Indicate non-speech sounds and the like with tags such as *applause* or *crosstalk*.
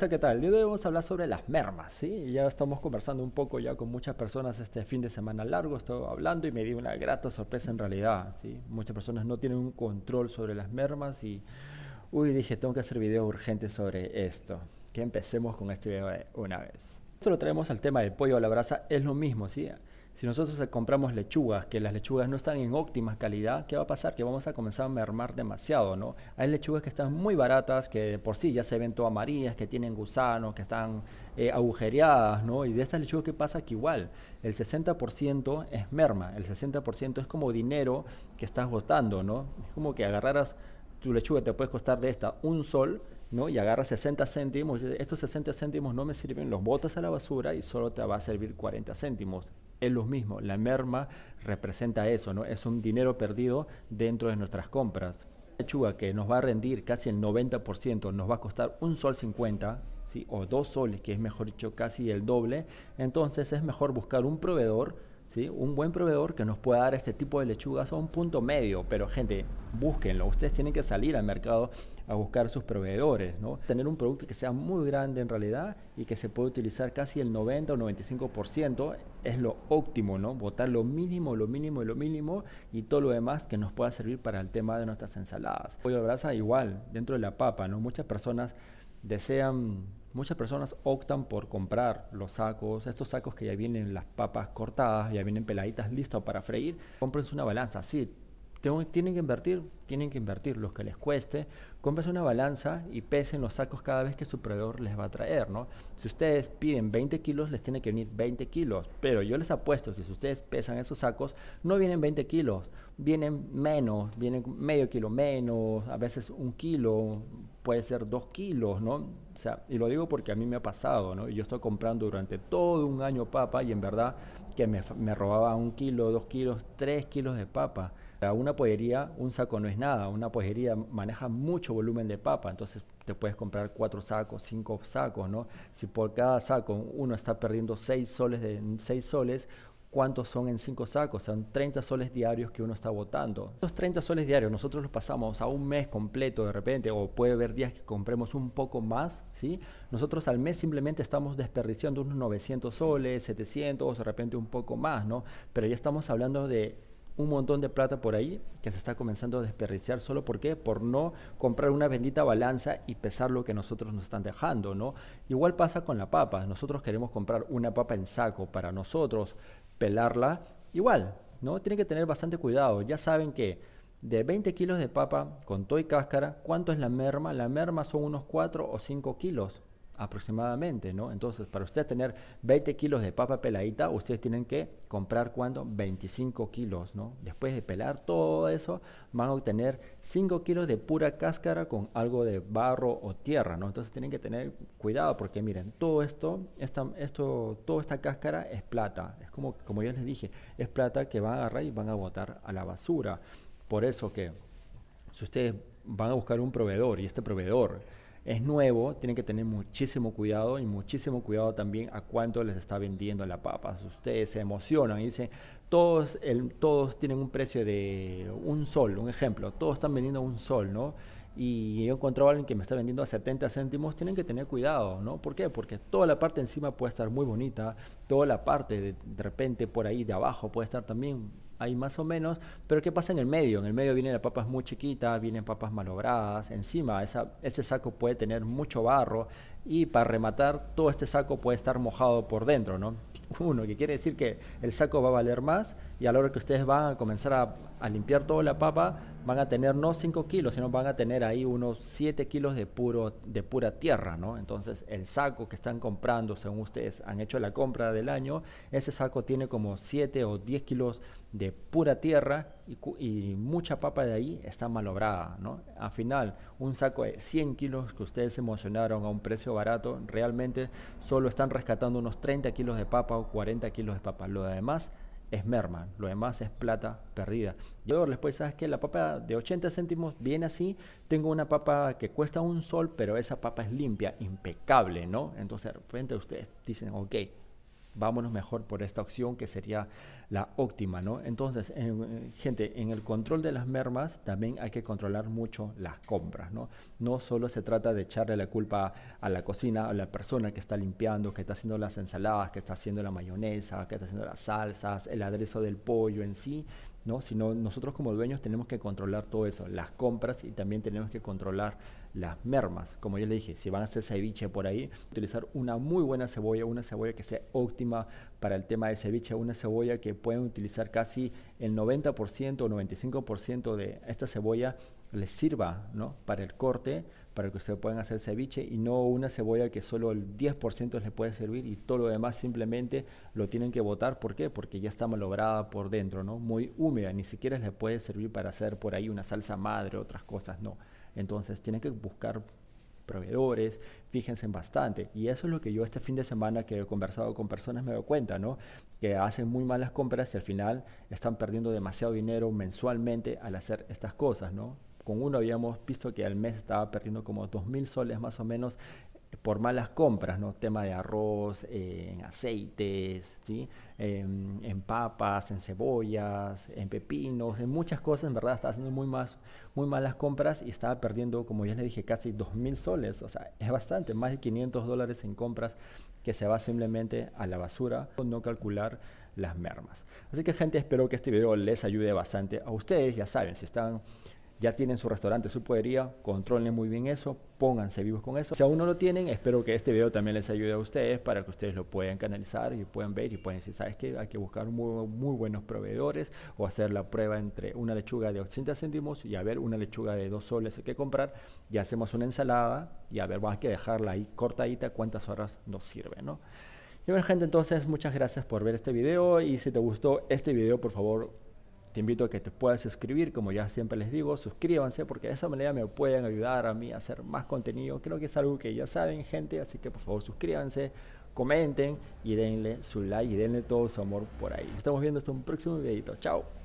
¿Qué tal? El día de hoy vamos a hablar sobre las mermas, ¿sí? Ya estamos conversando un poco ya con muchas personas este fin de semana largo, estaba hablando y me di una grata sorpresa en realidad, ¿sí? Muchas personas no tienen un control sobre las mermas y, uy, dije, tengo que hacer video urgente sobre esto. Que empecemos con este video de una vez. Esto lo traemos al tema del pollo a la brasa, es lo mismo, ¿sí? Si nosotros compramos lechugas, que las lechugas no están en óptima calidad, ¿qué va a pasar? Que vamos a comenzar a mermar demasiado, ¿no? Hay lechugas que están muy baratas, que por sí ya se ven todo amarillas, que tienen gusanos, que están eh, agujereadas, ¿no? Y de estas lechugas, ¿qué pasa? Que igual, el 60% es merma, el 60% es como dinero que estás gastando, ¿no? Es como que agarraras tu lechuga, te puedes costar de esta un sol, ¿no? Y agarras 60 céntimos, estos 60 céntimos no me sirven, los botas a la basura y solo te va a servir 40 céntimos es lo mismo. La merma representa eso, ¿no? Es un dinero perdido dentro de nuestras compras. La lechuga que nos va a rendir casi el 90%, nos va a costar un sol 50, ¿sí? o dos soles, que es mejor dicho casi el doble. Entonces es mejor buscar un proveedor un buen proveedor que nos pueda dar este tipo de lechugas a un punto medio, pero gente, búsquenlo, ustedes tienen que salir al mercado a buscar sus proveedores, ¿no? Tener un producto que sea muy grande en realidad y que se pueda utilizar casi el 90 o 95% es lo óptimo, ¿no? Botar lo mínimo, lo mínimo, y lo mínimo y todo lo demás que nos pueda servir para el tema de nuestras ensaladas. Pollo de brasa igual, dentro de la papa, ¿no? Muchas personas desean Muchas personas optan por comprar los sacos, estos sacos que ya vienen las papas cortadas, ya vienen peladitas listas para freír. compren una balanza, sí, tienen que invertir, tienen que invertir los que les cueste. Comprense una balanza y pesen los sacos cada vez que su proveedor les va a traer, ¿no? Si ustedes piden 20 kilos, les tiene que venir 20 kilos, pero yo les apuesto que si ustedes pesan esos sacos, no vienen 20 kilos, vienen menos, vienen medio kilo menos, a veces un kilo, puede ser dos kilos, ¿no? O sea, y lo digo porque a mí me ha pasado, ¿no? Yo estoy comprando durante todo un año papa y en verdad que me, me robaba un kilo, dos kilos, tres kilos de papa. una pollería, un saco no es nada, una pollería maneja mucho volumen de papa, entonces te puedes comprar cuatro sacos, cinco sacos, ¿no? Si por cada saco uno está perdiendo seis soles, de, seis soles cuántos son en cinco sacos, son 30 soles diarios que uno está votando. Esos 30 soles diarios nosotros los pasamos a un mes completo de repente, o puede haber días que compremos un poco más, ¿sí? Nosotros al mes simplemente estamos desperdiciando unos 900 soles, 700, de repente un poco más, ¿no? Pero ya estamos hablando de un montón de plata por ahí que se está comenzando a desperdiciar solo porque por no comprar una bendita balanza y pesar lo que nosotros nos están dejando, ¿no? Igual pasa con la papa, nosotros queremos comprar una papa en saco para nosotros, pelarla, igual, ¿no? Tienen que tener bastante cuidado. Ya saben que de 20 kilos de papa con toy cáscara, ¿cuánto es la merma? La merma son unos 4 o 5 kilos aproximadamente, ¿no? Entonces, para ustedes tener 20 kilos de papa peladita, ustedes tienen que comprar cuando 25 kilos, ¿no? Después de pelar todo eso, van a obtener 5 kilos de pura cáscara con algo de barro o tierra, ¿no? Entonces tienen que tener cuidado porque miren, todo esto, esta, esto, toda esta cáscara es plata, es como, como ya les dije, es plata que van a agarrar y van a botar a la basura. Por eso que si ustedes van a buscar un proveedor y este proveedor es nuevo, tienen que tener muchísimo cuidado y muchísimo cuidado también a cuánto les está vendiendo la papa. Si ustedes se emocionan y dicen, todos, todos tienen un precio de un sol, un ejemplo, todos están vendiendo un sol, ¿no? Y yo encontrado a alguien que me está vendiendo a 70 céntimos, tienen que tener cuidado, ¿no? ¿Por qué? Porque toda la parte encima puede estar muy bonita, toda la parte de repente por ahí de abajo puede estar también hay más o menos, pero ¿qué pasa en el medio? En el medio vienen las papas muy chiquitas, vienen papas malogradas, encima ese saco puede tener mucho barro y para rematar todo este saco puede estar mojado por dentro, ¿no? *laughs* Uno, que quiere decir que el saco va a valer más y a la hora que ustedes van a comenzar a al limpiar toda la papa van a tener no 5 kilos, sino van a tener ahí unos 7 kilos de, puro, de pura tierra, ¿no? Entonces el saco que están comprando, según ustedes han hecho la compra del año, ese saco tiene como 7 o 10 kilos de pura tierra y, mucha papa de ahí está malograda, ¿no? Al final, un saco de 100 kilos que ustedes emocionaron a un precio barato, realmente solo están rescatando unos 30 kilos de papa o 40 kilos de papa. Lo demás es merman lo demás es plata perdida. Y después sabes que la papa de 80 céntimos viene así, tengo una papa que cuesta un sol, pero esa papa es limpia, impecable, ¿no? Entonces de repente ustedes dicen, ok, vámonos mejor por esta opción que sería la óptima, ¿no? Entonces, eh, gente, en el control de las mermas también hay que controlar mucho las compras, ¿no? No solo se trata de echarle la culpa a la cocina, a la persona que está limpiando, que está haciendo las ensaladas, que está haciendo la mayonesa, que está haciendo las salsas, el aderezo del pollo en sí, ¿no? sino nosotros como dueños tenemos que controlar todo eso, las compras y también tenemos que controlar las mermas. Como ya le dije, si van a hacer ceviche por ahí, utilizar una muy buena cebolla, una cebolla que sea óptima para el tema de ceviche, una cebolla que pueden utilizar casi el 90% o 95% de esta cebolla les sirva ¿no? para el corte, para que ustedes puedan hacer ceviche y no una cebolla que solo el 10% les puede servir y todo lo demás simplemente lo tienen que botar. ¿Por qué? Porque ya está malograda por dentro, ¿no? muy húmeda, ni siquiera les puede servir para hacer por ahí una salsa madre, otras cosas, no. Entonces tienen que buscar proveedores, fíjense bastante. Y eso es lo que yo este fin de semana que he conversado con personas me doy cuenta, ¿no? Que hacen muy malas compras y al final están perdiendo demasiado dinero mensualmente al hacer estas cosas, ¿no? Con uno habíamos visto que al mes estaba perdiendo como 2.000 soles más o menos por malas compras, ¿no? Tema de arroz, eh, en aceites, ¿sí? Em, en papas, en cebollas, en pepinos, en muchas cosas, en verdad, está haciendo muy, muy malas compras y estaba perdiendo, como ya les dije, casi 2.000 soles, o sea, es bastante, más de 500 dólares en compras que se va simplemente a la basura, no calcular las mermas. Así que gente, espero que este video les ayude bastante a ustedes, ya saben, si están ya tienen su restaurante, su podería, controlen muy bien eso, pónganse vivos con eso. Si aún no lo tienen, espero que este video también les ayude a ustedes para que ustedes lo puedan canalizar y puedan ver y pueden decir, ¿sabes qué? Hay que buscar muy, muy buenos proveedores o hacer la prueba entre una lechuga de 80 céntimos y a ver una lechuga de 2 soles que comprar y hacemos una ensalada y a ver, vamos a dejarla ahí cortadita cuántas horas nos sirve, ¿no? Y bueno, gente, entonces muchas gracias por ver este video y si te gustó este video, por favor, te invito a que te puedas suscribir, como ya siempre les digo, suscríbanse porque de esa manera me pueden ayudar a mí a hacer más contenido. Creo que es algo que ya saben, gente, así que por favor suscríbanse, comenten y denle su like y denle todo su amor por ahí. Estamos viendo hasta un próximo videito. Chao.